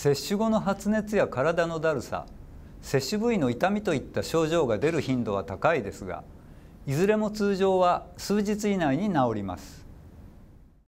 接種後の発熱や体のだるさ接種部位の痛みといった症状が出る頻度は高いですがいずれも通常は数日以内に治ります